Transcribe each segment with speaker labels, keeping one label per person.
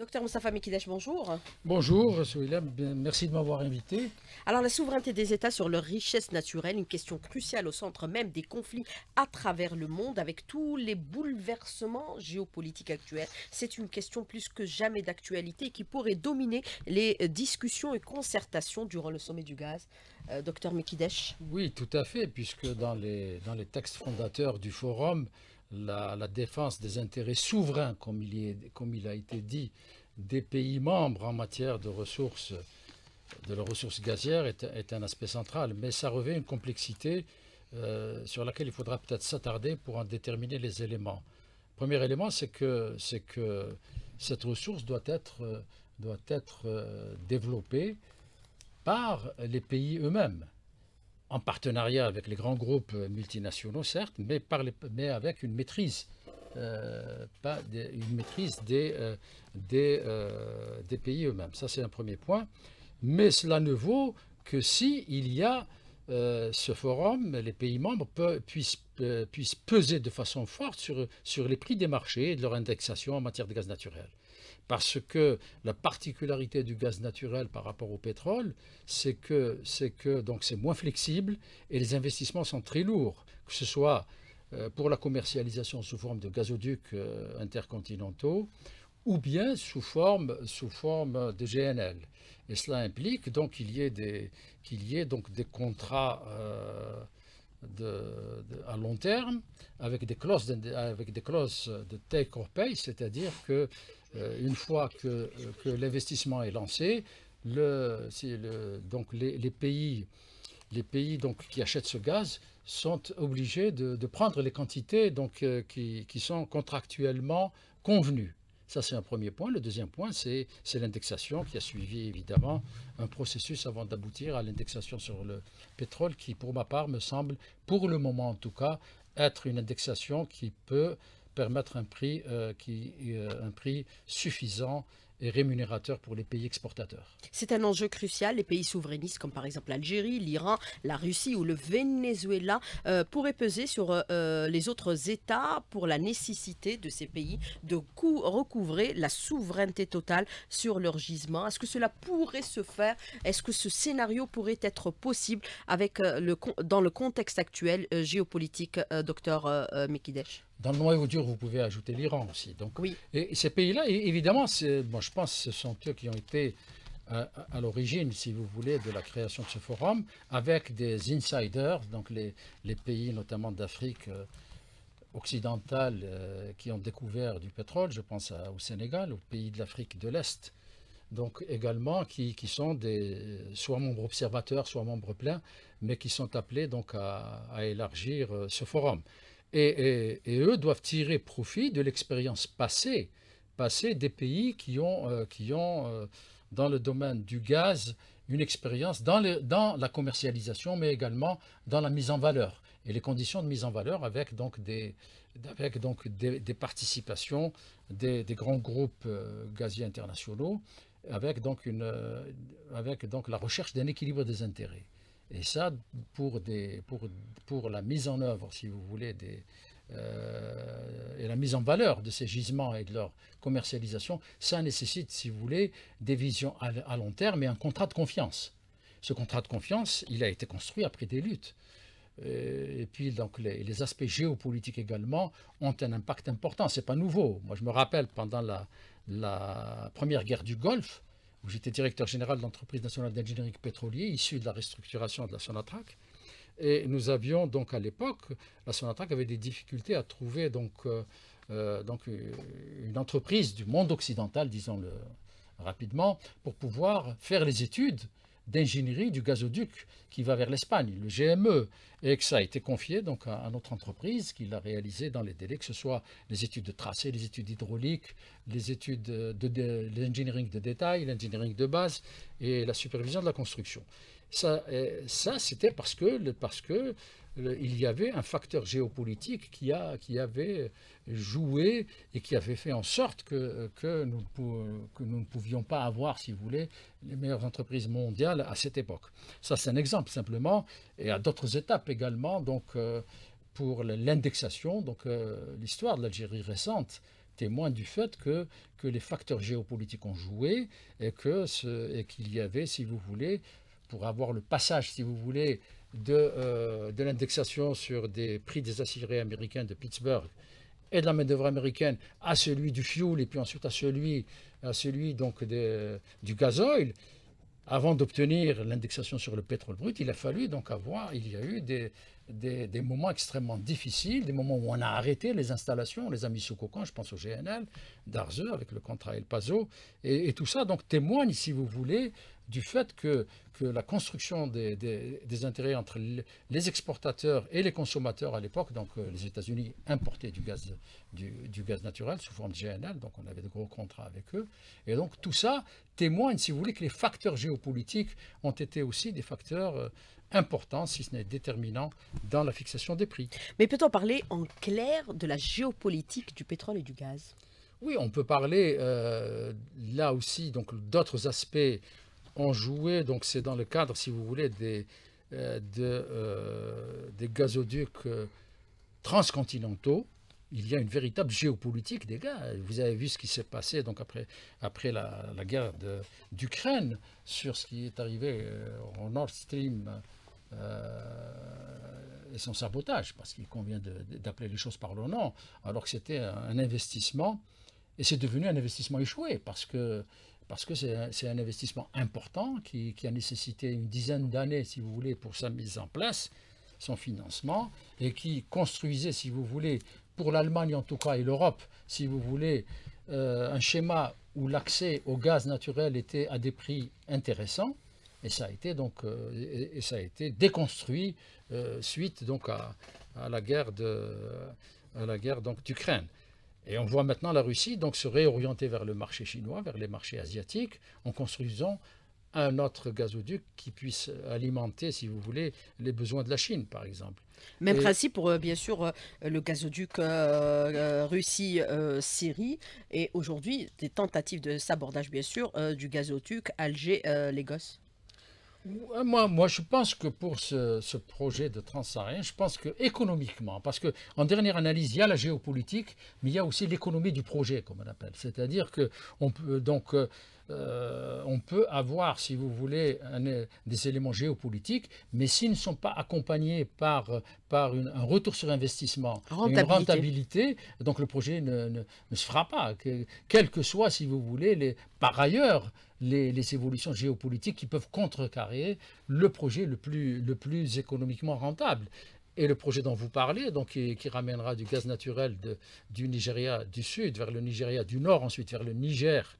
Speaker 1: Docteur Moustapha Mekidesh, bonjour.
Speaker 2: Bonjour, William, merci de m'avoir invité.
Speaker 1: Alors, la souveraineté des États sur leur richesses naturelle, une question cruciale au centre même des conflits à travers le monde, avec tous les bouleversements géopolitiques actuels. C'est une question plus que jamais d'actualité qui pourrait dominer les discussions et concertations durant le sommet du gaz. Euh, docteur Mekidesh Oui, tout à fait, puisque dans les, dans les textes fondateurs du
Speaker 2: forum, la, défense des intérêts souverains, comme il, a été dit, des pays membres en matière de ressources, de gazière est, un aspect central, mais ça revêt une complexité euh, sur laquelle il faudra peut-être s'attarder pour en déterminer les éléments. Premier élément, c'est que, cette ressource doit être, euh, développée par les pays eux-mêmes en partenariat avec les grands groupes multinationaux, certes, mais, avec une maîtrise, euh, pas des, une maîtrise euh, euh, des, pays eux-mêmes. Ça, c'est un premier point. Mais cela ne vaut que s'il il y a euh, ce forum, les pays membres euh, puissent, peser de façon forte sur, sur les prix des marchés et de leur indexation en matière de gaz naturel. Parce que la particularité du gaz naturel par rapport au pétrole, c'est que c'est moins flexible et les investissements sont très lourds, que ce soit euh, pour la commercialisation sous forme de gazoducs intercontinentaux, ou bien sous forme, sous forme de GNL. Et cela implique donc qu'il y ait des, qu'il y ait donc des contrats euh, de, à long terme avec des clauses de, avec des clauses de take or pay, c'est-à-dire que euh, une fois que, que l'investissement est lancé, le, donc les, pays les pays donc qui achètent ce gaz sont obligés de, prendre les quantités donc euh, qui, qui sont contractuellement convenues. Ça, c'est un premier point. Le deuxième point, c'est l'indexation qui a suivi, évidemment, un processus avant d'aboutir à l'indexation sur le pétrole qui, pour ma part, me semble, pour le moment en tout cas, être une indexation qui peut permettre un prix, euh, qui, euh, un prix suffisant et rémunérateur pour les pays exportateurs.
Speaker 1: C'est un enjeu crucial. Les pays souverainistes, comme par exemple l'Algérie, l'Iran, la Russie ou le Venezuela, euh, pourraient peser sur euh, euh, les autres États pour la nécessité de ces pays de recouvrer la souveraineté totale sur leur gisement. Est-ce que cela pourrait se faire Est-ce que ce scénario pourrait être possible avec, le, dans le contexte actuel géopolitique, docteur Mekidesh
Speaker 2: dans le noyau dur, vous pouvez ajouter l'Iran aussi. Donc, oui. et, ces pays-là, évidemment, bon je pense que ce sont eux qui ont été euh, à, l'origine, si vous voulez, de la création de ce forum, avec des insiders, donc les, pays notamment d'Afrique euh, occidentale euh, qui ont découvert du pétrole, je pense au Sénégal, aux pays de l'Afrique de l'Est, donc également qui, sont des, soit membres observateurs, soit membres pleins, mais qui sont appelés donc à, élargir ce forum. Et, eux doivent tirer profit de l'expérience passée, passée des pays qui ont, euh, euh, dans le domaine du gaz, une expérience dans, la commercialisation, mais également dans la mise en valeur et les conditions de mise en valeur avec donc des, avec participations des, grands groupes euh, gaziers internationaux, avec avec donc la recherche d'un équilibre des intérêts. Et ça, pour, des, pour, pour la mise en œuvre, si vous voulez, des, euh, et la mise en valeur de ces gisements et de leur commercialisation, ça nécessite, si vous voulez, des visions à, long terme et un contrat de confiance. Ce contrat de confiance, il a été construit après des luttes. Euh, et puis donc les, les, aspects géopolitiques également ont un impact important. C'est pas nouveau. Moi, je me rappelle pendant la, la première guerre du Golfe, où j'étais directeur général de l'entreprise nationale d'ingénierie pétrolier, issue de la restructuration de la Sonatrac. Et nous avions donc à l'époque, la Sonatrac avait des difficultés à trouver donc, euh, euh, donc euh, une entreprise du monde occidental, disons-le rapidement, pour pouvoir faire les études d'ingénierie du gazoduc qui va vers l'Espagne, le GME, et que ça a été confié donc à, notre entreprise qui l'a réalisé dans les délais, que ce soit les études de tracé, les études hydrauliques, les études de, de l'engineering de détail, l'engineering de base et la supervision de la construction. Ça, euh, ça c'était parce que, parce que il y avait un facteur géopolitique qui, avait joué et qui avait fait en sorte que, que, nous, ne pouvions pas avoir, si vous voulez, les meilleures entreprises mondiales à cette époque. Ça, c'est un exemple simplement, et à d'autres étapes également, donc euh, pour l'indexation, donc euh, l'histoire de l'Algérie récente témoigne du fait que, les facteurs géopolitiques ont joué et qu'il y avait, si vous voulez, pour avoir le passage, si vous voulez, de, euh, de l'indexation sur des prix des aciéries américains de Pittsburgh et de la main-d'œuvre américaine à celui du fuel et puis ensuite à celui, à celui donc du gasoil, avant d'obtenir l'indexation sur le pétrole brut, il a fallu donc avoir, il y a eu des, des, moments extrêmement difficiles, des moments où on a arrêté les installations, on les a mis sous cocon, je pense au GNL, d'Arzeux avec le contrat El Paso, et, et, tout ça donc témoigne, si vous voulez, du fait que, que la construction des, des, intérêts entre les exportateurs et les consommateurs à l'époque, donc euh, les États-Unis importaient du gaz, du, gaz naturel sous forme de GNL, donc on avait de gros contrats avec eux. Et donc tout ça témoigne, si vous voulez, que les facteurs géopolitiques ont été aussi des facteurs euh, importants, si ce n'est déterminants, dans la fixation des prix. Mais peut-on parler en
Speaker 1: clair de la géopolitique du pétrole et du gaz
Speaker 2: oui, on peut parler euh, là aussi donc d'autres aspects joué donc c'est dans le cadre, si vous voulez, des, euh, euh, des gazoducs euh, transcontinentaux. Il y a une véritable géopolitique des gars. Vous avez vu ce qui s'est passé donc après, après la, guerre d'Ukraine sur ce qui est arrivé en Nord Stream et son sabotage, parce qu'il convient d'appeler les choses par le nom, alors que c'était un investissement. Et c'est devenu un investissement échoué, parce que parce que c'est un investissement important qui, a nécessité une dizaine d'années, si vous voulez, pour sa mise en place, son financement, et qui construisait, si vous voulez, pour l'Allemagne en tout cas et l'Europe, si vous voulez, euh, un schéma où l'accès au gaz naturel était à des prix intéressants, et ça a été donc euh, ça a été déconstruit euh, suite donc à, la guerre de la guerre donc d'Ukraine. Et on voit maintenant la Russie donc se réorienter vers le marché chinois, vers les marchés asiatiques, en construisant un autre gazoduc qui puisse alimenter, si vous voulez, les besoins de la Chine, par exemple. Même principe
Speaker 1: pour, euh, bien sûr, euh, le gazoduc euh, Russie-Syrie. et aujourd'hui, des tentatives de sabordage, bien sûr, du gazoduc alger légos moi, moi, je
Speaker 2: pense que pour ce, projet de transsaharien, je pense que économiquement, parce que en dernière analyse, il y a la géopolitique, mais il y a aussi l'économie du projet, comme on appelle. C'est-à-dire que on peut donc euh, euh, on peut avoir, si vous voulez, des éléments géopolitiques, mais s'ils ne sont pas accompagnés par, un retour sur investissement, une rentabilité, donc le projet ne, se fera pas, que, que soient, si vous voulez, les, par ailleurs, les, évolutions géopolitiques qui peuvent contrecarrer le projet le plus, économiquement rentable. Et le projet dont vous parlez, donc, qui, ramènera du gaz naturel du Nigeria du sud vers le Nigeria du nord, ensuite vers le Niger,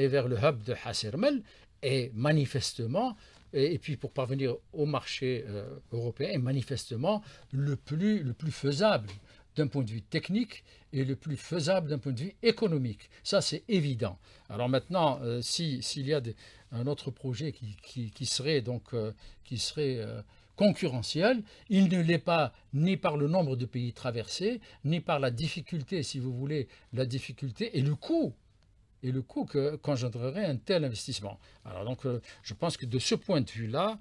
Speaker 2: et vers le hub de Hasermel, est manifestement, et, puis pour parvenir au marché euh, européen, est manifestement le plus, le plus faisable d'un point de vue technique et le plus faisable d'un point de vue économique. Ça, c'est évident. Alors maintenant, euh, s'il y a un autre projet qui, qui, qui serait, donc, euh, qui serait concurrentiel, il ne l'est pas ni par le nombre de pays traversés, ni par la difficulté, si vous voulez, la difficulté et le coût et le coût qu'engendrerait un tel investissement. Alors donc, euh, je pense que de ce point de vue-là,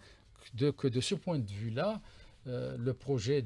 Speaker 2: de, que de ce point de vue-là, euh, le projet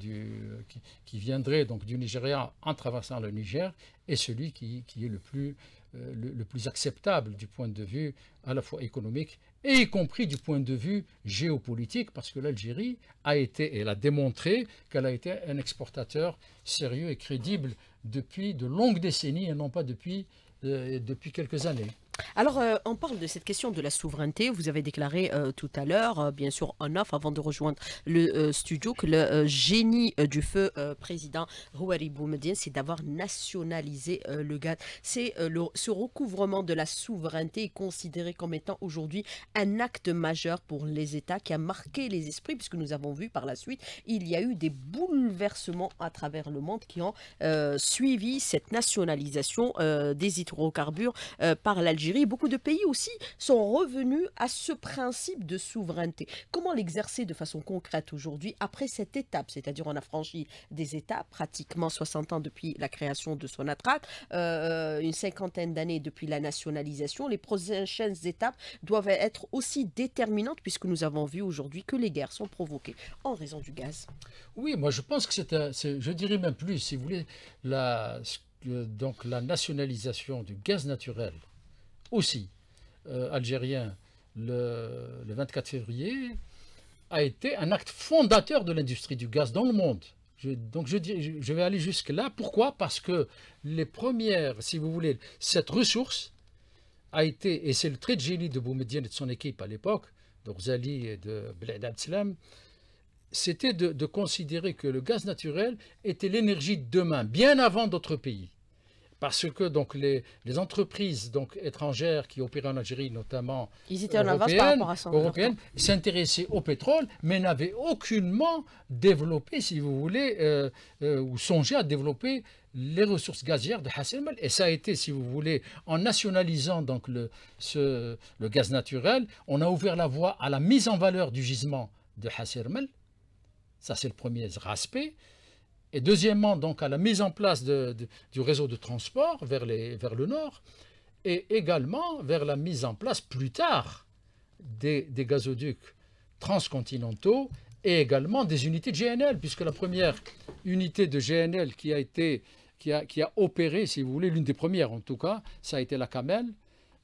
Speaker 2: qui, viendrait donc du Nigeria en traversant le Niger est celui qui, est le plus, euh, le, plus acceptable du point de vue à la fois économique et y compris du point de vue géopolitique, parce que l'Algérie a été, et elle a démontré qu'elle a été un exportateur sérieux et crédible depuis de longues décennies et non pas depuis depuis quelques années.
Speaker 1: Alors, euh, on parle de cette question de la souveraineté. Vous avez déclaré euh, tout à l'heure, euh, bien sûr, en off, avant de rejoindre le studio, que le génie du feu président Houari Boumedien, c'est d'avoir nationalisé le gaz. C'est ce recouvrement de la souveraineté considéré comme étant aujourd'hui un acte majeur pour les États qui a marqué les esprits, puisque nous avons vu par la suite, il y a eu des bouleversements à travers le monde qui ont suivi cette nationalisation des hydrocarbures par l'Algérie beaucoup de pays aussi sont revenus à ce principe de souveraineté. Comment l'exercer de façon concrète aujourd'hui après cette étape C'est-à-dire on a franchi des étapes, pratiquement 60 ans depuis la création de Sonatrach, euh, une cinquantaine d'années depuis la nationalisation. Les prochaines étapes doivent être aussi déterminantes puisque nous avons vu aujourd'hui que les guerres sont provoquées en raison du gaz.
Speaker 2: Oui, moi je pense que c'est un, je dirais même plus, si vous voulez, la, donc la nationalisation du gaz naturel aussi euh, algérien le, 24 février a été un acte fondateur de l'industrie du gaz dans le monde. donc je, vais aller jusque-là. Pourquoi Parce que les premières, si vous voulez, cette ressource a été, et c'est le trait de génie de Boumediene et de son équipe à l'époque, de et de Bled Abdeslam, c'était de, de, considérer que le gaz naturel était l'énergie de demain, bien avant d'autres pays. Parce que donc les, entreprises donc, étrangères qui opéraient en Algérie, notamment européennes, s'intéressaient au pétrole, mais n'avaient aucunement développé, si vous voulez, euh, euh, ou songé à développer les ressources gazières de Hasselmel. Et ça a été, si vous voulez, en nationalisant donc le, le gaz naturel, on a ouvert la voie à la mise en valeur du gisement de Hasselmel. Ça, c'est le premier aspect et deuxièmement donc à la mise en place du réseau de transport vers, vers, le nord, et également vers la mise en place plus tard des, gazoducs transcontinentaux et également des unités de GNL, puisque la première unité de GNL qui a été qui a, qui a opéré, si vous voulez, l'une des premières en tout cas, ça a été la Camel,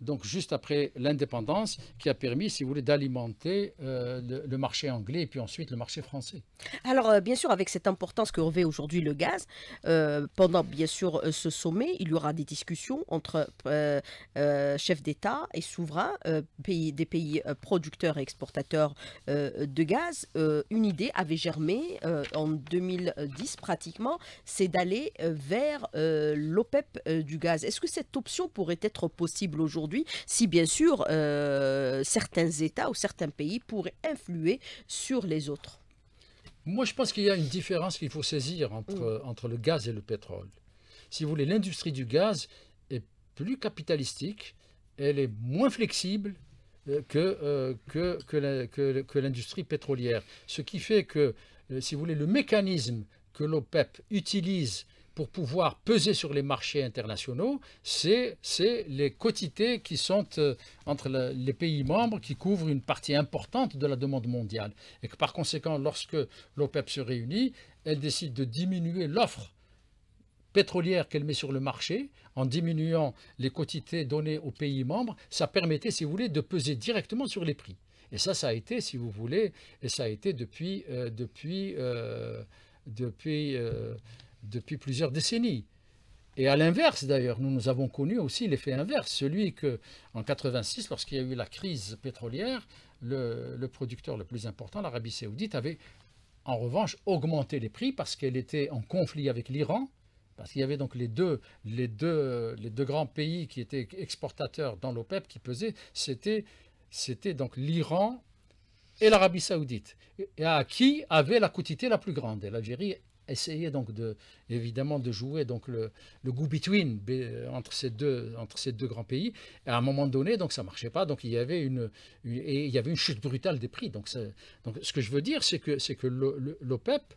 Speaker 2: donc juste après l'indépendance, qui a permis, si vous voulez, d'alimenter euh, le, marché anglais et puis ensuite le marché français.
Speaker 1: Alors, euh, bien sûr, avec cette importance que revêt aujourd'hui le gaz, euh, pendant bien sûr ce sommet, il y aura des discussions entre chefs d'État et souverains des pays producteurs et exportateurs de gaz. une idée avait germé en 2010 pratiquement, c'est d'aller vers l'OPEP e du gaz. Est-ce que cette option pourrait être possible aujourd'hui si bien sûr euh, certains États ou certains pays pourraient influer sur les autres
Speaker 2: Moi, je pense qu'il y a une différence qu'il faut saisir entre, entre le gaz et le pétrole. Si vous voulez, l'industrie du gaz est plus capitalistique, elle est moins flexible euh, que, euh, que, que, l'industrie pétrolière. Ce qui fait que, si vous voulez, le mécanisme que l'OPEP utilise pour pouvoir peser sur les marchés internationaux, c'est les quotités qui sont euh, entre les pays membres qui couvrent une partie importante de la demande mondiale. Et que par conséquent, lorsque l'OPEP se réunit, elle décide de diminuer l'offre pétrolière qu'elle met sur le marché, en diminuant les quotités données aux pays membres, ça permettait, si vous voulez, de peser directement sur les prix. Et ça, ça a été, si vous voulez, et ça a été depuis, euh, depuis, euh, depuis depuis plusieurs décennies. Et à l'inverse d'ailleurs, nous, nous avons connu aussi l'effet inverse, celui que en lorsqu'il y a eu la crise pétrolière, le, producteur le plus important, l'Arabie saoudite, avait en revanche augmenté les prix parce qu'elle était en conflit avec l'Iran, parce qu'il y avait donc les deux, les deux, les deux grands pays qui étaient exportateurs dans l'OPEP qui pesaient, c'était, c'était donc l'Iran et l'Arabie saoudite, et à qui avait la quotité la plus grande. l'Algérie essayer donc de, évidemment de jouer donc le, le goût between entre ces, deux, entre ces deux grands pays. Et à un moment donné, donc ça marchait pas, donc il y avait une, et il y avait une chute brutale des prix. Donc, donc ce que je veux dire, c'est que, que l'OPEP e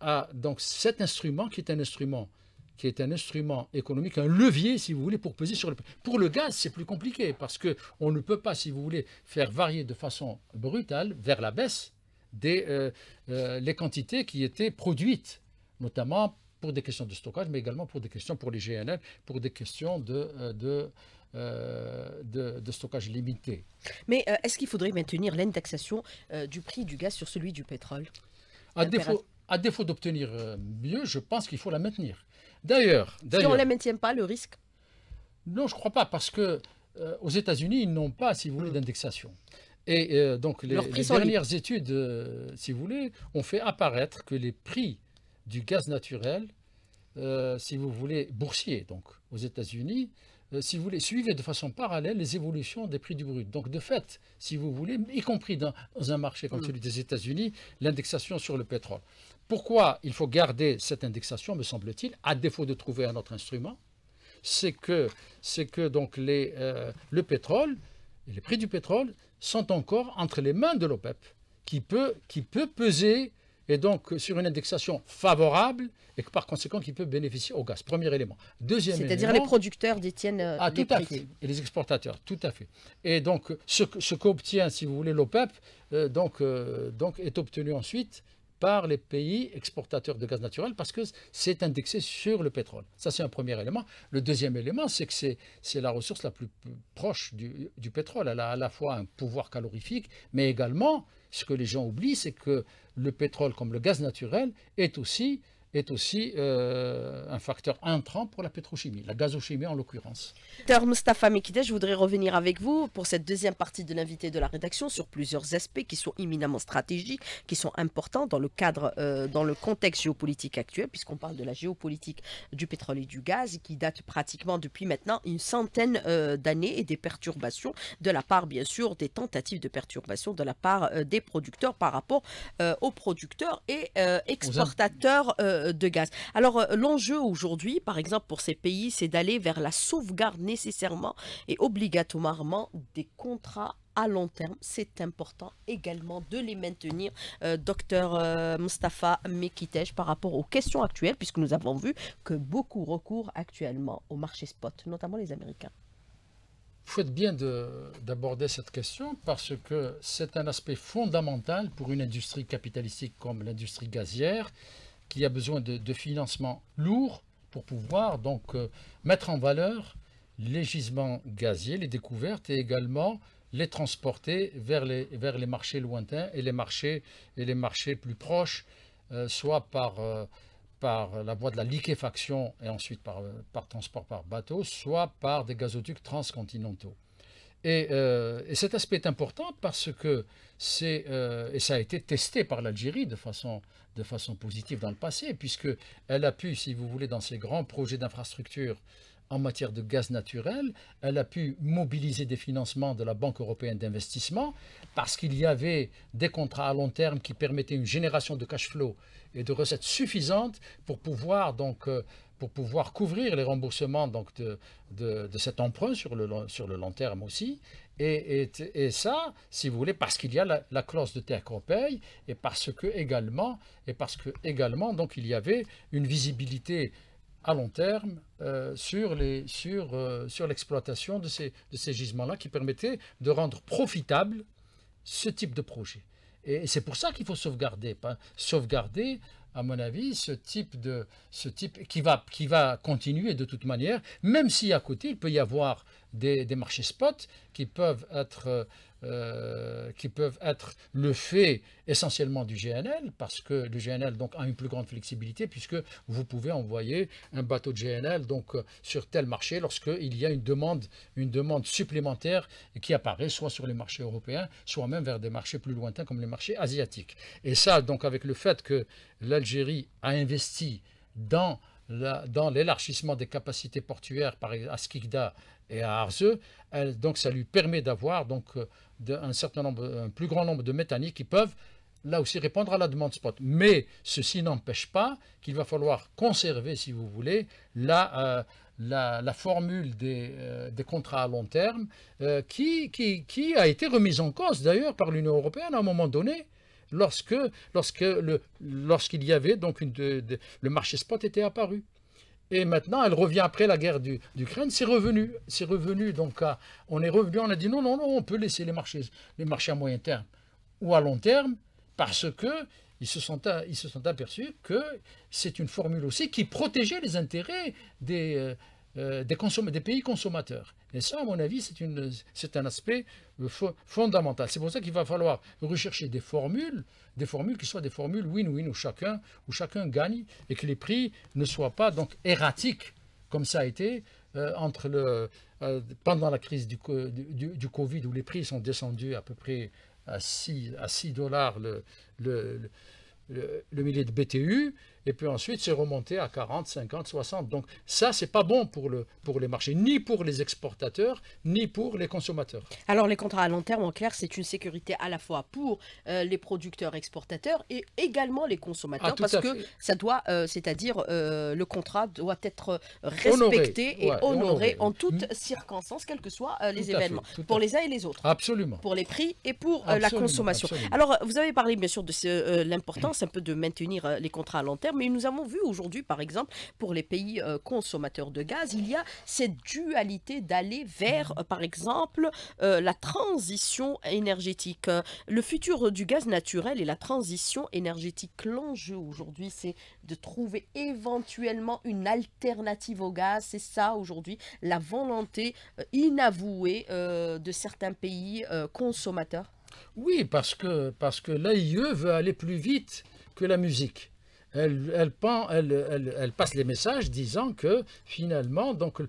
Speaker 2: a donc cet instrument qui est un instrument qui est un instrument économique, un levier, si vous voulez, pour peser sur le Pour le gaz, c'est plus compliqué, parce qu'on ne peut pas, si vous voulez, faire varier de façon brutale vers la baisse des, euh, euh, les quantités qui étaient produites, notamment pour des questions de stockage, mais également pour des questions pour les GNL, pour des questions euh, de, de, stockage limité.
Speaker 1: Mais est-ce qu'il faudrait maintenir l'indexation du prix du gaz sur celui du pétrole à
Speaker 2: défaut, d'obtenir mieux, je pense qu'il faut la maintenir. D'ailleurs, si on ne la maintient pas, le risque Non, je ne crois pas, parce que aux États-Unis, ils n'ont pas, si vous voulez, hmm. d'indexation. Et euh, donc, les, dernières études, euh, si vous voulez, ont fait apparaître que les prix du gaz naturel, euh, si vous voulez, boursier, donc aux États-Unis, si vous voulez, suivaient de façon parallèle les évolutions des prix du brut. Donc, de fait, si vous voulez, y compris dans, un marché comme mm. celui des États-Unis, l'indexation sur le pétrole. Pourquoi il faut garder cette indexation, me semble-t-il, à défaut de trouver un autre instrument C'est que, que donc les, le pétrole, les prix du pétrole sont encore entre les mains de l'OPEP, qui peut, qui peut peser et donc sur une indexation favorable et que par conséquent qui peut bénéficier au gaz. Premier élément. Deuxième élément. C'est-à-dire les
Speaker 1: producteurs détiennent euh, ah, à fait.
Speaker 2: Et les exportateurs, tout à fait. Et donc ce, qu'obtient, si vous voulez, l'OPEP, euh, donc, euh, donc est obtenu ensuite par les pays exportateurs de gaz naturel parce que c'est indexé sur le pétrole. Ça, c'est un premier élément. Le deuxième élément, c'est que c'est la ressource la plus proche du, du, pétrole. Elle a à la fois un pouvoir calorifique, mais également, ce que les gens oublient, c'est que le pétrole, comme le gaz naturel, est aussi est aussi euh, un facteur intrant pour la pétrochimie, la gazochimie en l'occurrence. Dr
Speaker 1: Mustafa Mekide, je voudrais revenir avec vous pour cette deuxième partie de l'invité de la rédaction sur plusieurs aspects qui sont éminemment stratégiques, qui sont importants dans le cadre, euh, dans le contexte géopolitique actuel, puisqu'on parle de la géopolitique du pétrole et du gaz, qui date pratiquement depuis maintenant une centaine euh, d'années et des perturbations de la part, bien sûr, des tentatives de perturbation de la part des producteurs par rapport aux producteurs et exportateurs. Euh, de gaz. Alors euh, l'enjeu aujourd'hui, par exemple pour ces pays, c'est d'aller vers la sauvegarde nécessairement et obligatoirement des contrats à long terme. C'est important également de les maintenir, euh, docteur Mustafa Mekitej, par rapport aux questions actuelles, puisque nous avons vu que beaucoup recourent actuellement au marché spot, notamment les Américains.
Speaker 2: faut bien d'aborder cette question parce que c'est un aspect fondamental pour une industrie capitalistique comme l'industrie gazière qui a besoin de, financements lourds pour pouvoir donc euh, mettre en valeur les gisements gaziers, les découvertes et également les transporter vers les, vers les marchés lointains et les marchés, et les marchés plus proches, euh, soit par, euh, par la voie de la liquéfaction et ensuite par, par transport par bateau, soit par des gazoducs transcontinentaux. Euh, et, cet aspect est important parce que c'est, euh, et ça a été testé par l'Algérie de façon, de façon positive dans le passé, elle a pu, si vous voulez, dans ses grands projets d'infrastructure en matière de gaz naturel, elle a pu mobiliser des financements de la Banque européenne d'investissement parce qu'il y avait des contrats à long terme qui permettaient une génération de cash flow et de recettes suffisantes pour pouvoir donc euh, pour pouvoir couvrir les remboursements donc, de, cet emprunt sur le, long, sur le long terme aussi. Et, ça, si vous voulez, parce qu'il y a la, clause de terre qu'on paye et parce que également, et parce que également donc, il y avait une visibilité à long terme euh, euh, sur l'exploitation sur, de ces, de ces gisements-là qui permettait de rendre profitable ce type de projet. Et, c'est pour ça qu'il faut sauvegarder, sauvegarder à mon avis, ce type de, ce type qui va, qui va continuer de toute manière, même si à côté il peut y avoir des, des marchés spot qui peuvent être euh, euh, qui peuvent être le fait essentiellement du GNL, parce que le GNL donc, a une plus grande flexibilité, puisque vous pouvez envoyer un bateau de GNL donc, euh, sur tel marché lorsqu'il y a une demande, une demande supplémentaire qui apparaît, soit sur les marchés européens, soit même vers des marchés plus lointains comme les marchés asiatiques. Et ça, donc avec le fait que l'Algérie a investi dans dans l'élargissement des capacités portuaires par, à Skikda et à Arzeux. Elle, donc ça lui permet d'avoir donc euh, un certain nombre, un plus grand nombre de méthaniques qui peuvent là aussi répondre à la demande spot. Mais ceci n'empêche pas qu'il va falloir conserver, si vous voulez, la, euh, la, formule des, euh, des, contrats à long terme qui, qui, qui, a été remise en cause d'ailleurs par l'Union européenne à un moment donné lorsque, lorsque le, lorsqu'il y avait donc une, le marché spot était apparu. Et maintenant, elle revient après la guerre d'Ukraine, c'est revenu. C'est revenu. Donc, on est revenu, on a dit non, non, non, on peut laisser les marchés, les marchés à moyen terme ou à long terme parce que se ils se sont aperçus que c'est une formule aussi qui protégeait les intérêts des, euh, euh, des, pays consommateurs. Et ça, à mon avis, c'est un aspect euh, fondamental. C'est pour ça qu'il va falloir rechercher des formules, des formules qui soient des formules win-win, où chacun, où chacun gagne et que les prix ne soient pas donc erratiques, comme ça a été euh, entre le, pendant la crise du, du, Covid, où les prix sont descendus à peu près à 6, à 6 dollars le, le, le, le millier de BTU et puis ensuite c'est remonté à 40, 50, 60. Donc ça, ce n'est pas bon pour, le, pour les marchés, ni pour les exportateurs, ni pour les consommateurs.
Speaker 1: Alors les contrats à long terme, en clair, c'est une sécurité à la fois pour euh, les producteurs exportateurs et également les consommateurs, ah, parce que ça doit, euh, c'est-à-dire euh, le contrat doit être respecté et honoré, en toutes mm. circonstances, quels que soient les événements, pour les uns et les autres. Absolument. Pour les prix et pour la consommation. Alors vous avez parlé bien sûr de l'importance un peu de maintenir les contrats à long terme mais nous avons vu aujourd'hui, par exemple, pour les pays euh, consommateurs de gaz, il y a cette dualité d'aller vers, euh, par exemple, euh, la transition énergétique. Le futur du gaz naturel et la transition énergétique, l'enjeu aujourd'hui, c'est de trouver éventuellement une alternative au gaz. C'est ça aujourd'hui, la volonté inavouée de certains pays consommateurs.
Speaker 2: Oui, parce que, parce que l'AIE veut aller plus vite que la musique elle, passe les messages disant que finalement, donc,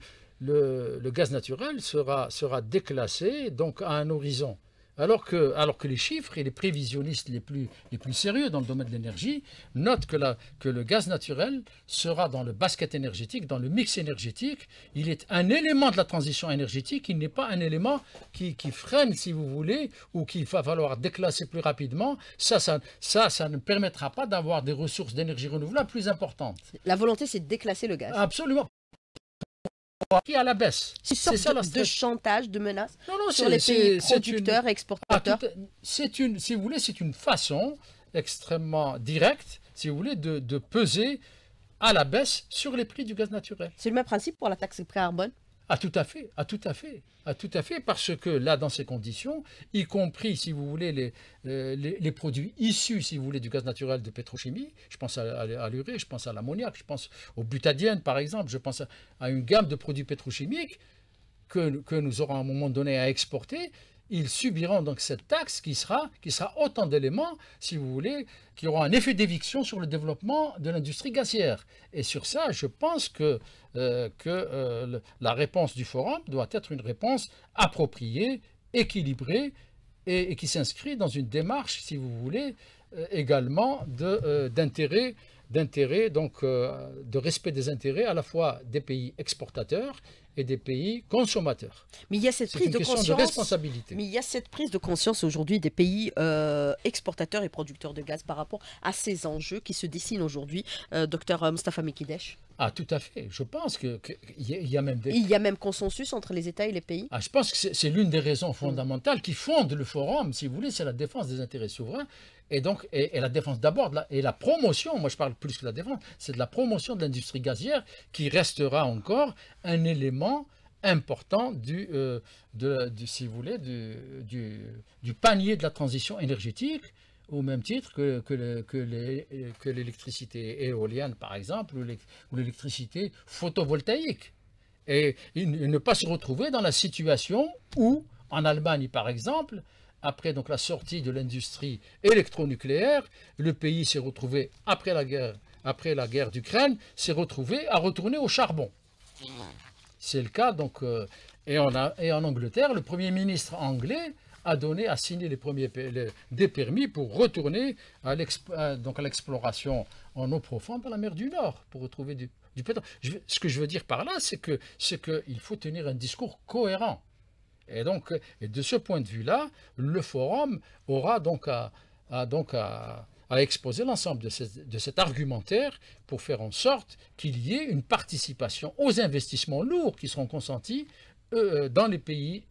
Speaker 2: le, gaz naturel sera, sera déclassé donc, à un horizon alors que, alors que les chiffres et les prévisionnistes les plus, les plus sérieux dans le domaine de l'énergie notent que, la, que le gaz naturel sera dans le basket énergétique, dans le mix énergétique. Il est un élément de la transition énergétique, il n'est pas un élément qui, qui, freine, si vous voulez, ou qu'il va falloir déclasser plus rapidement. Ça, ça, ça, ça ne permettra pas d'avoir des ressources d'énergie renouvelable plus importantes. La volonté, c'est
Speaker 1: de déclasser le gaz. Absolument qui à la baisse. C'est ça de, de chantage, de menace sur les pays producteurs, et exportateurs. Ah, c'est une, si vous voulez, c'est une
Speaker 2: façon extrêmement directe, si vous voulez, de, de peser à la baisse
Speaker 1: sur les prix du gaz naturel. C'est le même principe pour la taxe carbone
Speaker 2: ah tout à fait, ah, tout à fait, ah, tout à fait, parce que là, dans ces conditions, y compris, si vous voulez, les, euh, les, produits issus, si vous voulez, du gaz naturel de pétrochimie, je pense à, l'urée, je pense à l'ammoniaque, je pense au butadiène par exemple, je pense à, une gamme de produits pétrochimiques que, que nous aurons à un moment donné à exporter, ils subiront donc cette taxe qui sera, qui sera autant d'éléments, si vous voulez, qui auront un effet d'éviction sur le développement de l'industrie gazière. Et sur ça, je pense que, euh, que euh, la réponse du forum doit être une réponse appropriée, équilibrée et, qui s'inscrit dans une démarche, si vous voulez, euh, également d'intérêt d'intérêt, donc de respect des intérêts à la fois des pays exportateurs et des pays consommateurs. Mais il y a cette prise de conscience.
Speaker 1: Mais il y a cette prise de conscience aujourd'hui des pays euh, exportateurs et producteurs de gaz par rapport à ces enjeux qui se dessinent aujourd'hui, euh, docteur euh, Mustafa Mekidesh. Ah, tout à fait. Je pense qu'il y, a même des... Il y a même consensus entre les États et les pays ah, Je
Speaker 2: pense que c'est l'une des raisons mm. fondamentales qui fonde le forum, si vous voulez, c'est la défense des intérêts souverains et donc et, la défense d'abord et la promotion, moi je parle plus que la défense, c'est de la promotion de l'industrie gazière qui restera encore un élément important du, euh, si vous voulez, du panier de la transition énergétique au même titre que, que l'électricité éolienne, par exemple, ou l'électricité photovoltaïque. Et, ne pas se retrouver dans la situation où, en Allemagne par exemple, après donc la sortie de l'industrie électronucléaire, le pays s'est retrouvé, après la guerre, après la guerre d'Ukraine, s'est retrouvé à retourner au charbon. C'est le cas donc, euh, et en Angleterre, le Premier ministre anglais a donné, a signé les premiers des permis pour retourner à euh, l'exploration en eau profonde par la mer du Nord pour retrouver du, pétrole. ce que je veux dire par là, c'est que c'est qu'il faut tenir un discours cohérent. Et donc, de ce point de vue-là, le forum aura donc à, donc à, exposer l'ensemble de, cet argumentaire pour faire en sorte qu'il y ait une participation aux investissements lourds qui seront consentis euh, euh, dans les pays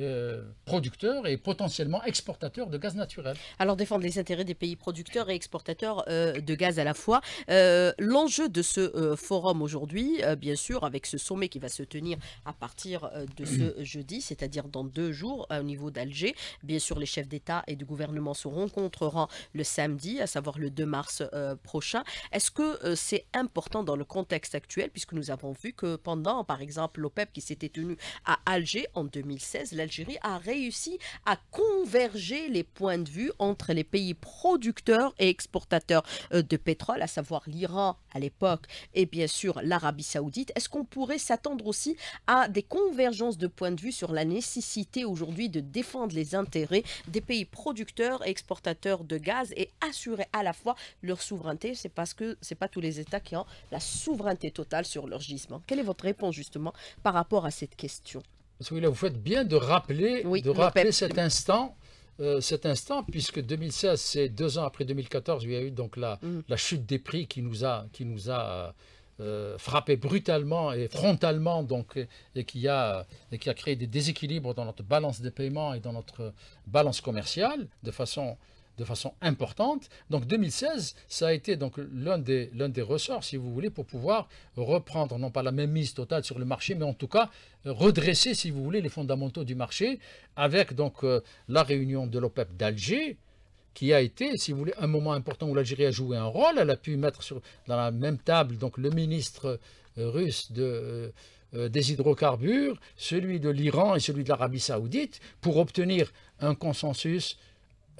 Speaker 1: euh, producteurs et potentiellement exportateurs de gaz naturel. Alors défendre les intérêts des pays producteurs et exportateurs euh, de gaz à la fois. Euh, l'enjeu de ce forum aujourd'hui, bien sûr, avec ce sommet qui va se tenir à partir de ce mm. jeudi, c'est-à-dire dans deux jours au niveau d'Alger, bien sûr les chefs d'État et de gouvernement se rencontreront le samedi, à savoir le 2 mars prochain. Est-ce que c'est important dans le contexte actuel, puisque nous avons vu que pendant, par exemple, l'OPEP qui s'était tenue à Alger en 2016, a réussi à converger les points de vue entre les pays producteurs et exportateurs euh, de pétrole, à savoir l'Iran à l'époque et bien sûr l'Arabie saoudite. Est-ce qu'on pourrait s'attendre aussi à des convergences de points de vue sur la nécessité aujourd'hui de défendre les intérêts des pays producteurs et exportateurs de gaz et assurer à la fois leur souveraineté C'est parce que ce n'est pas tous les États qui ont la souveraineté totale sur leur gisement. Quelle est votre réponse justement par rapport à cette question vous faites bien
Speaker 2: de rappeler, euh, cet instant, puisque 2016, c'est deux ans après 2014, il y a eu donc mm. la, chute des prix qui nous a, qui euh, frappé brutalement et frontalement, et, qui a, et qui a créé des déséquilibres dans notre balance des paiements et dans notre balance commerciale, de façon de façon importante. Donc 2016, ça a été donc l'un des, des ressorts, si vous voulez, pour pouvoir reprendre, non pas la même mise totale sur le marché, mais en tout cas euh, redresser, si vous voulez, les fondamentaux du marché, avec donc euh, la réunion de l'OPEP d'Alger, qui a été, si vous voulez, un moment important où l'Algérie a joué un rôle. Elle a pu mettre sur, dans la même table donc, le ministre euh, russe de, des hydrocarbures, celui de l'Iran et celui de l'Arabie saoudite, pour obtenir un consensus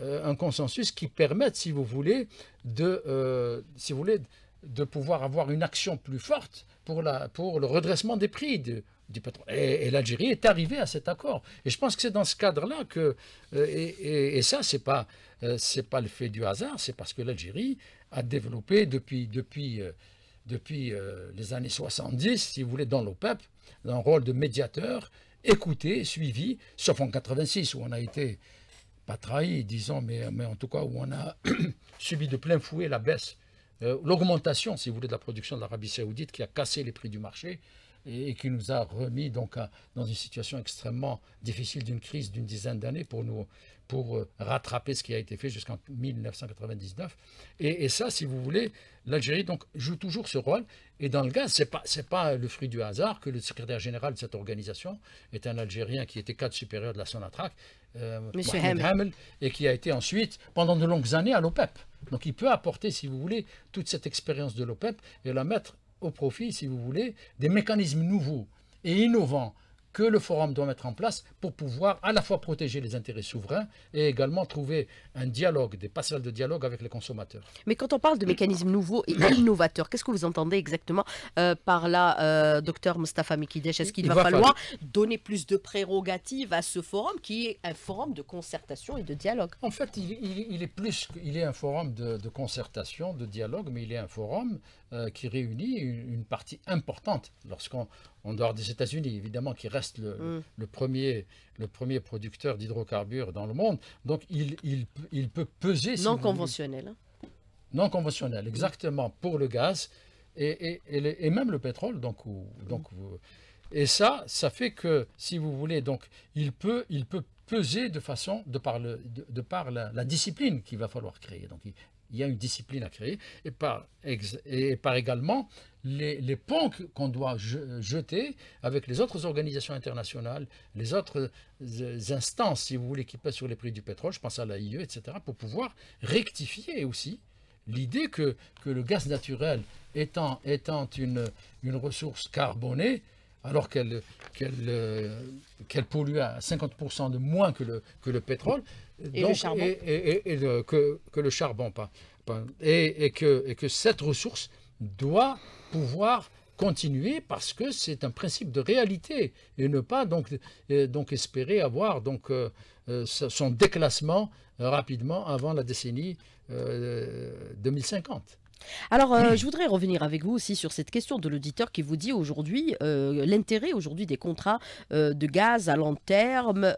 Speaker 2: euh, un consensus qui permette, si vous voulez, de, euh, si vous voulez, de pouvoir avoir une action plus forte pour, la, pour le redressement des prix du pétrole. Et, l'Algérie est arrivée à cet accord. Et je pense que c'est dans ce cadre-là que... Euh, et, et, ça, ce n'est pas, c'est pas le fait du hasard, c'est parce que l'Algérie a développé depuis... depuis depuis les années 70, si vous voulez, dans l'OPEP, un rôle de médiateur, écouté, suivi, sauf en 86 où on a été pas trahi, disons, mais, mais en tout cas où on a subi de plein fouet la baisse, euh, l'augmentation, si vous voulez, de la production de l'Arabie saoudite qui a cassé les prix du marché, et, qui nous a remis donc dans une situation extrêmement difficile d'une crise d'une dizaine d'années pour nous pour euh, rattraper ce qui a été fait jusqu'en 1999. Et, ça, si vous voulez, l'Algérie donc joue toujours ce rôle. Et dans le gaz, c'est pas c'est pas le fruit du hasard que le secrétaire général de cette organisation est un Algérien qui était cadre supérieur de la Sonatrach, euh, Hamel, et qui a été ensuite pendant de longues années à l'OPEP. E donc il peut apporter, si vous voulez, toute cette expérience de l'OPEP e et la mettre au profit, si vous voulez, des mécanismes nouveaux et innovants que le forum doit mettre en place pour pouvoir à la fois protéger les intérêts souverains et également trouver un dialogue, des passerelles de dialogue avec les consommateurs.
Speaker 1: Mais quand on parle de mécanismes nouveaux et innovateurs, qu'est-ce que vous entendez exactement euh, par là, euh, docteur Mustafa Mikidesh Est-ce qu'il va, falloir donner plus de prérogatives à ce forum qui est un forum de concertation et de dialogue En fait, il, est plus, il
Speaker 2: est un forum de, concertation, de dialogue, mais il est un forum euh, qui réunit une partie importante. Lorsqu'on en dehors des États-Unis, évidemment, qui reste mm. le, premier, le premier producteur d'hydrocarbures dans le monde. Donc, il, peut peser... Non conventionnel. Hein. Non conventionnel, exactement, pour le gaz et, et, même le pétrole. Donc, mm. et ça, ça fait que, si vous voulez, donc, il peut, il peut peser de façon, de par, de, par la, discipline qu'il va falloir créer. Donc, il y a une discipline à créer, et par, également les, ponts qu'on doit jeter avec les autres organisations internationales, les autres euh, instances, si vous voulez, qui pèsent sur les prix du pétrole, je pense à l'AIE, etc., pour pouvoir rectifier aussi l'idée que, le gaz naturel étant, une ressource carbonée, alors euh, qu'elle pollue à 50% de moins que le, pétrole. Et le charbon. Et, que, le charbon, pas. et, que, cette ressource doit pouvoir continuer parce que c'est un principe de réalité et ne pas donc, donc espérer avoir donc, euh, euh, son déclassement rapidement avant la décennie
Speaker 1: 2050. Alors, euh, je voudrais revenir avec vous aussi sur cette question de l'auditeur qui vous dit aujourd'hui euh, l'intérêt aujourd'hui des contrats euh, de gaz à long terme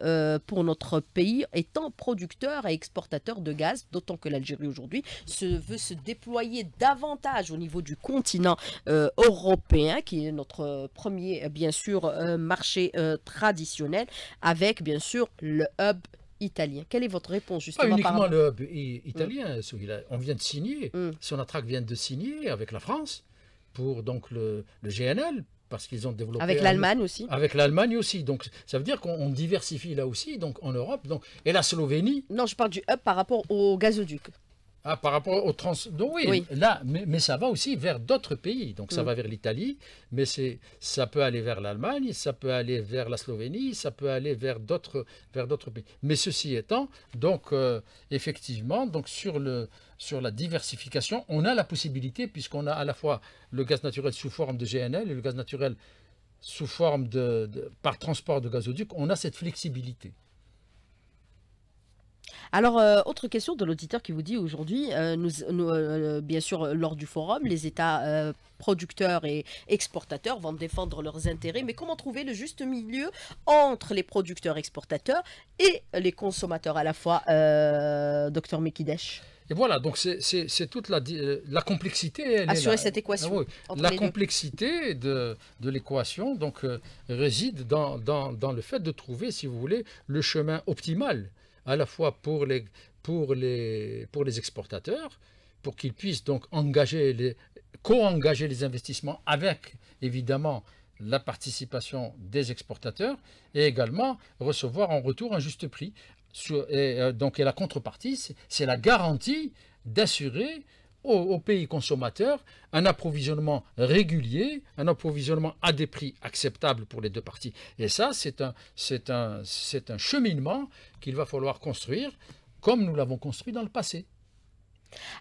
Speaker 1: pour notre pays étant producteur et exportateur de gaz, d'autant que l'Algérie aujourd'hui veut se déployer davantage au niveau du continent européen, qui est notre premier, bien sûr, marché traditionnel, avec bien sûr le hub italien. Quelle est votre réponse justement le
Speaker 2: hub italien, mm. on vient de signer, mm. son vient de signer avec la France pour donc le, GNL, parce qu'ils ont développé... Avec l'Allemagne aussi Avec l'Allemagne aussi, donc ça veut dire qu'on diversifie là aussi, donc en Europe, donc, et la Slovénie... Non, je parle du hub par rapport au gazoduc. Ah, par rapport au trans... oui, là, mais, ça va aussi vers d'autres pays. Donc ça mm. va vers l'Italie, mais ça peut aller vers l'Allemagne, ça peut aller vers la Slovénie, ça peut aller vers d'autres pays. Mais ceci étant, donc euh, effectivement, donc sur, le, sur la diversification, on a la possibilité, puisqu'on a à la fois le gaz naturel sous forme de GNL et le gaz naturel sous forme de par transport de gazoduc, on a cette
Speaker 1: flexibilité. Alors, euh, autre question de l'auditeur qui vous dit aujourd'hui, euh, euh, bien sûr, lors du forum, les États producteurs et exportateurs vont défendre leurs intérêts, mais comment trouver le juste milieu entre les producteurs exportateurs et les consommateurs à la fois, docteur Mekidesh et
Speaker 2: voilà, donc c'est toute la, complexité. Assurer cette équation. Ah la complexité de, l'équation réside dans, le fait de trouver, si vous voulez, le chemin optimal à la fois pour les, pour les, pour les exportateurs, pour qu'ils puissent donc engager les, co-engager les investissements avec, évidemment, la participation des exportateurs et également recevoir en retour un juste prix. Euh, donc, et la contrepartie, c'est la garantie d'assurer aux, pays consommateurs un approvisionnement régulier, un approvisionnement à des prix acceptables pour les deux parties. Et ça, c'est un, un, cheminement qu'il va falloir construire comme nous l'avons construit dans le passé.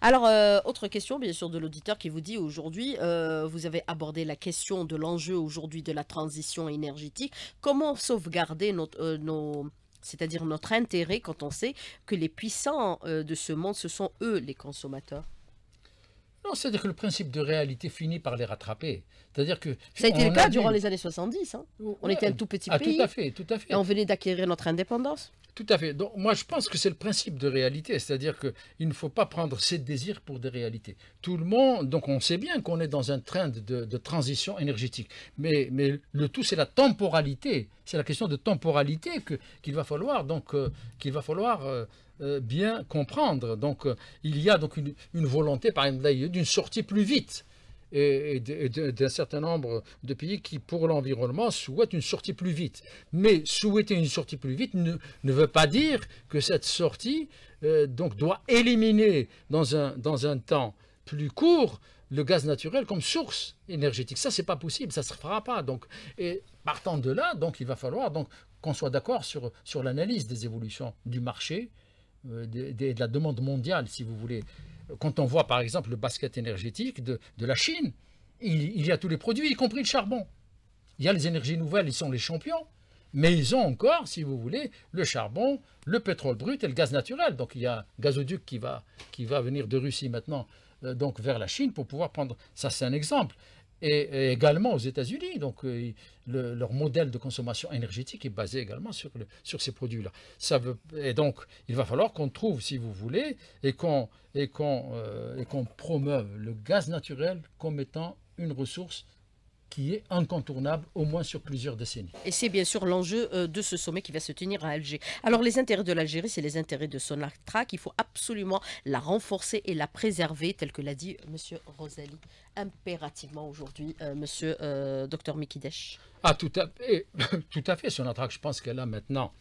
Speaker 1: Alors, euh, autre question, bien sûr, de l'auditeur qui vous dit aujourd'hui, euh, vous avez abordé la question de l'enjeu aujourd'hui de la transition énergétique. Comment sauvegarder euh, c'est-à-dire notre intérêt quand on sait que les puissants de ce monde, ce sont eux les consommateurs
Speaker 2: c'est-à-dire que le principe de réalité finit par les rattraper. C'est-à-dire que... Ça a été le cas durant les
Speaker 1: années 70. Hein. on était un tout petit ah, pays. Tout à fait, tout à fait. Et on venait d'acquérir notre indépendance.
Speaker 2: Tout à fait. Donc moi, je pense que c'est le principe de réalité, c'est-à-dire qu'il ne faut pas prendre ses désirs pour des réalités. Tout le monde, donc on sait bien qu'on est dans un train de, de, transition énergétique, mais, mais le tout, c'est la temporalité, c'est la question de temporalité qu'il va falloir, donc euh, qu'il va falloir euh, euh, bien comprendre. Donc, euh, il y a donc une, volonté, par exemple, d'une sortie plus vite et, d'un certain nombre de pays qui, pour l'environnement, souhaitent une sortie plus vite. Mais souhaiter une sortie plus vite ne, ne veut pas dire que cette sortie euh, donc doit éliminer dans un, dans un temps plus court le gaz naturel comme source énergétique. Ça, c'est pas possible, ça ne se fera pas. Donc, et partant de là, donc il va falloir donc qu'on soit d'accord sur, sur l'analyse des évolutions du marché euh, de, de, la demande mondiale, si vous voulez. Quand on voit par exemple le basket énergétique de, la Chine, il, y a tous les produits, y compris le charbon. Il y a les énergies nouvelles, ils sont les champions, mais ils ont encore, si vous voulez, le charbon, le pétrole brut et le gaz naturel. Donc il y a un gazoduc qui va, qui va venir de Russie maintenant, euh, donc vers la Chine pour pouvoir prendre. Ça, c'est un exemple et, également aux États-Unis. Donc, euh, leur modèle de consommation énergétique est basé également sur, ces produits-là. Et donc, il va falloir qu'on trouve, si vous voulez, et qu'on euh, promeuve le gaz naturel comme étant une ressource qui est incontournable, au moins sur plusieurs décennies.
Speaker 1: Et c'est bien sûr l'enjeu euh, de ce sommet qui va se tenir à Alger. Alors les intérêts de l'Algérie, c'est les intérêts de Sonatra Il faut absolument la renforcer et la préserver, tel que l'a dit euh, M. Rosali impérativement aujourd'hui, M. Euh, monsieur Dr Mikidesh.
Speaker 2: Ah, tout à, fait, tout à fait, Sonatra, je pense qu'elle a maintenant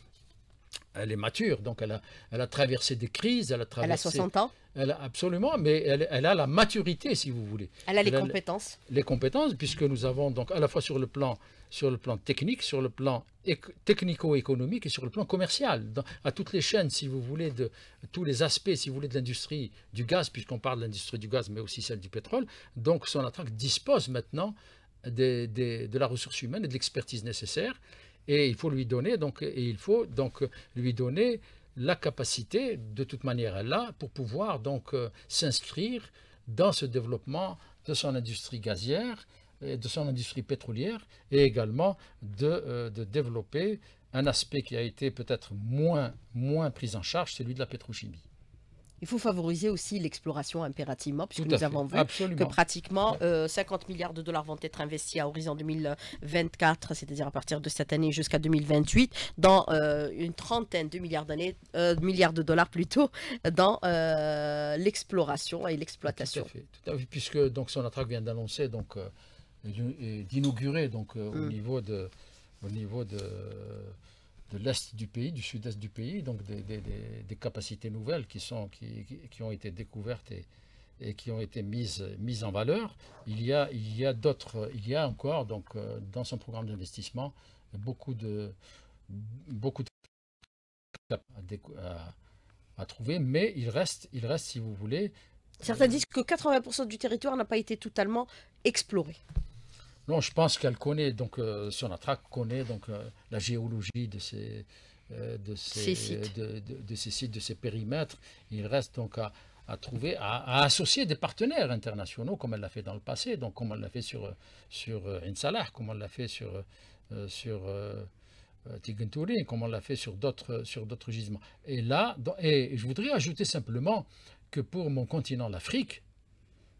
Speaker 2: elle est mature, donc elle a, elle a traversé des crises, elle a traversé... Elle a 60 ans Absolument, mais elle, a la maturité, si vous voulez. Elle a les compétences. Les compétences, puisque nous avons donc à la fois sur le plan, sur le plan technique, sur le plan technico-économique et sur le plan commercial, à toutes les chaînes, si vous voulez, de tous les aspects, si vous voulez, de l'industrie du gaz, puisqu'on parle de l'industrie du gaz, mais aussi celle du pétrole. Donc, son attaque dispose maintenant de la ressource humaine et de l'expertise nécessaire. Et il faut lui donner, donc, il faut donc lui donner la capacité, de toute manière, elle pour pouvoir donc euh, s'inscrire dans ce développement de son industrie gazière, et de son industrie pétrolière, et également euh, de, développer un aspect qui a été peut-être moins, moins pris en charge, celui de la pétrochimie.
Speaker 1: Il faut favoriser aussi l'exploration impérativement, puisque nous avons vu que pratiquement 50 euh, milliards de dollars vont être investis à horizon 2024, c'est-à-dire à partir de cette année jusqu'à 2028, dans euh, une trentaine de milliards, euh, milliards de dollars plutôt, dans l'exploration et l'exploitation.
Speaker 2: Tout, à fait, puisque donc, son attract vient d'annoncer donc d'inaugurer donc au mm. niveau de... Au niveau de de l'est du pays, du sud-est du pays, donc des, capacités nouvelles qui, sont, qui, ont été découvertes et, qui ont été mises, mises en valeur. Il y a, il y a d'autres, il y a encore donc euh, dans son programme d'investissement beaucoup de beaucoup de à, trouver, mais il reste, il reste si vous voulez.
Speaker 1: Certains disent que 80% du territoire n'a pas été totalement exploré.
Speaker 2: Non, je pense qu'elle connaît, donc euh, son attrape connaît donc, euh, la géologie de ces, euh, de, ces, sites. De, ces sites, de ces périmètres. Il reste donc à, trouver, à, associer des partenaires internationaux, comme elle l'a fait dans le passé, donc comme elle l'a fait sur, sur Insalah, comme elle l'a fait sur, sur comme on l'a fait sur d'autres sur d'autres gisements. Et là, et je voudrais ajouter simplement que pour mon continent, l'Afrique,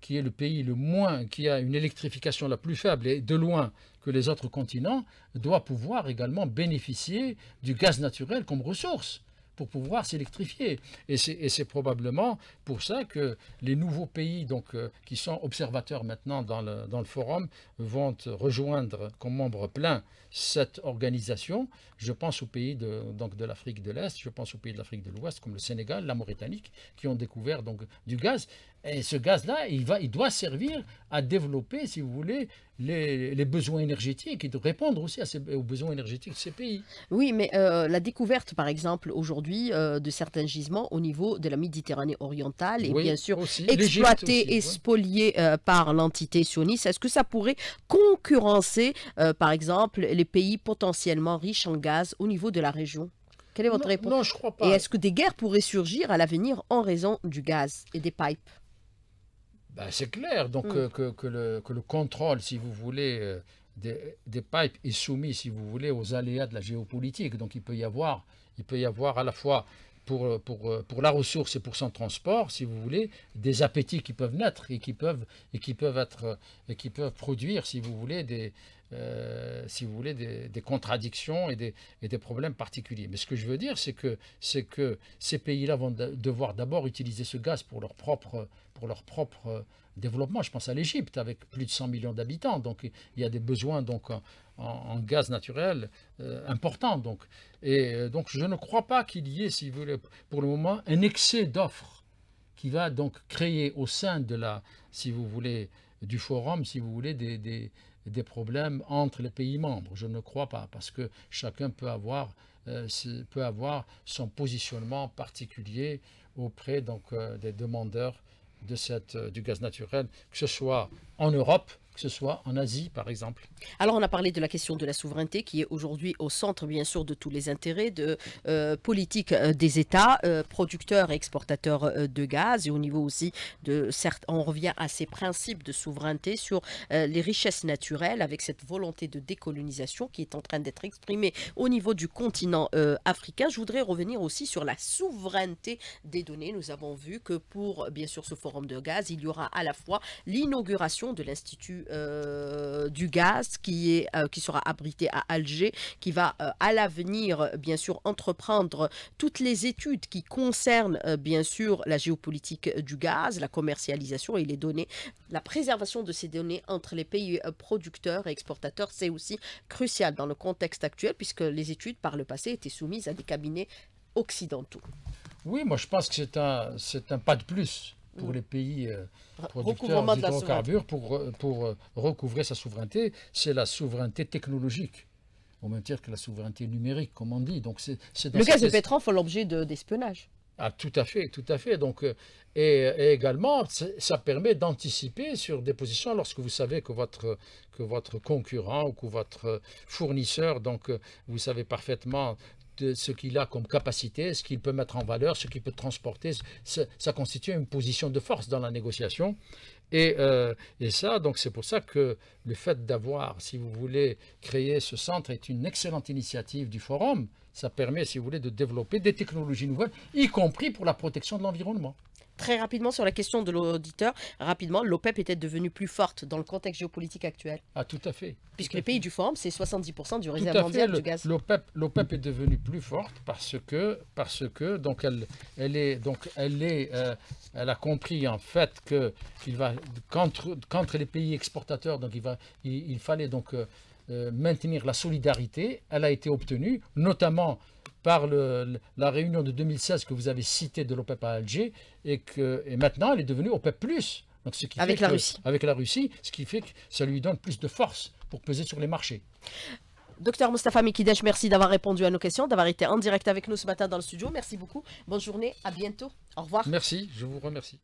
Speaker 2: qui est le pays le moins, qui a une électrification la plus faible et de loin que les autres continents, doit pouvoir également bénéficier du gaz naturel comme ressource pour pouvoir s'électrifier. Et c'est probablement pour ça que les nouveaux pays donc, euh, qui sont observateurs maintenant dans le, dans le forum vont rejoindre comme membres pleins cette organisation. Je pense aux pays de, donc de l'Afrique de l'Est, je pense aux pays de l'Afrique de l'Ouest, comme le Sénégal, la Mauritanie, qui ont découvert donc du gaz. Et ce gaz-là, il, va, il doit servir à développer, si vous voulez, les, besoins énergétiques et de répondre aussi à ces, aux besoins énergétiques de ces pays.
Speaker 1: Oui, mais euh, la découverte, par exemple, aujourd'hui, euh, de certains gisements au niveau de la Méditerranée orientale, et bien sûr exploité et spoliés euh, par l'entité sioniste, est-ce que ça pourrait concurrencer, par exemple, les pays potentiellement riches en gaz au niveau de la région Quelle est votre réponse Non, je crois pas. Et est-ce que des guerres pourraient surgir à l'avenir en raison du gaz et des pipes
Speaker 2: bah, C'est clair. Donc, hmm. euh, que, que, le, que, le, contrôle, si vous voulez, euh, des, des, pipes est soumis, si vous voulez, aux aléas de la géopolitique. Donc, il peut y avoir, il peut y avoir à la fois pour, euh, pour, pour, la ressource et pour son transport, si vous voulez, des appétits qui peuvent naître et qui peuvent, et qui peuvent, être, et qui peuvent produire, si vous voulez, des, euh, si vous voulez, des, contradictions et des, problèmes particuliers. Mais ce que je veux dire, c'est que, que ces pays-là vont devoir d'abord utiliser ce gaz pour leur propre, pour euh, développement. Je pense à l'Égypte, avec plus de 100 millions d'habitants. Donc, il y a des besoins donc, en, gaz naturel euh, importants. Donc. Et donc, je ne crois pas qu'il y ait, si vous voulez, pour le moment, un excès d'offres qui va donc créer au sein de la, si vous voulez, du forum, si vous voulez, des, des problèmes entre les pays membres. Je ne crois pas, parce que chacun peut avoir, euh, peut avoir son positionnement particulier auprès donc, euh, des demandeurs de cette, euh, du gaz naturel, que ce soit en Europe que ce soit en Asie, par
Speaker 1: exemple. Alors, on a parlé de la question de la souveraineté qui est aujourd'hui au centre, bien sûr, de tous les intérêts de euh, politique euh, des États, euh, producteurs et exportateurs de gaz, et au niveau aussi de certes, on revient à ces principes de souveraineté sur les richesses naturelles, avec cette volonté de décolonisation qui est en train d'être exprimée au niveau du continent africain. Je voudrais revenir aussi sur la souveraineté des données. Nous avons vu que pour, bien sûr, ce forum de gaz, il y aura à la fois l'inauguration de l'Institut euh, du gaz qui, est, euh, qui sera abrité à Alger, qui va euh, à l'avenir, bien sûr, entreprendre toutes les études qui concernent, bien sûr, la géopolitique du gaz, la commercialisation et les données. La préservation de ces données entre les pays producteurs et exportateurs, c'est aussi crucial dans le contexte actuel, puisque les études, par le passé, étaient soumises à des cabinets occidentaux.
Speaker 2: Oui, moi je pense que c'est un, un pas de plus pour les pays euh, producteurs d'hydrocarbures pour, pour euh, recouvrer sa souveraineté, c'est la souveraineté technologique au même que la souveraineté numérique, comme on dit. Donc le gaz et pétrole
Speaker 1: font l'objet d'espionnage.
Speaker 2: Ah, tout à fait, tout à fait. Donc, euh, et, également, ça permet d'anticiper sur des positions lorsque vous savez que votre, que votre concurrent ou que votre fournisseur, donc vous savez parfaitement ce qu'il a comme capacité, ce qu'il peut mettre en valeur, ce qu'il peut transporter. Ça constitue une position de force dans la négociation. Et, euh, et ça, donc c'est pour ça que le fait d'avoir, si vous voulez, créé ce centre est une excellente initiative du forum. Ça permet, si
Speaker 1: vous voulez, de développer des technologies nouvelles, y compris pour la protection de l'environnement très rapidement sur la question de l'auditeur. Rapidement, l'OPEP était devenue plus forte dans le contexte géopolitique actuel. Ah, tout à fait. Puisque les pays du Forum, c'est 70% du réserve mondial de gaz.
Speaker 2: L'OPEP est devenue plus forte parce que, parce que donc elle, elle, est, donc elle, est, euh, elle a compris en fait que il va, contre, contre les pays exportateurs, donc il, va, il, fallait donc euh, euh, maintenir la solidarité. Elle a été obtenue, notamment par la réunion de 2016 que vous avez citée de l'OPEP à Alger, et, que, maintenant elle est devenue OPEP+. Donc avec la Russie. Avec la Russie, ce qui fait que ça lui donne plus de force pour peser sur les marchés.
Speaker 1: Docteur Mustafa Mikidesh, merci d'avoir répondu à nos questions, d'avoir été en direct avec nous ce matin dans le studio. Merci beaucoup. Bonne journée. À bientôt.
Speaker 2: Au revoir. Merci. Je vous remercie.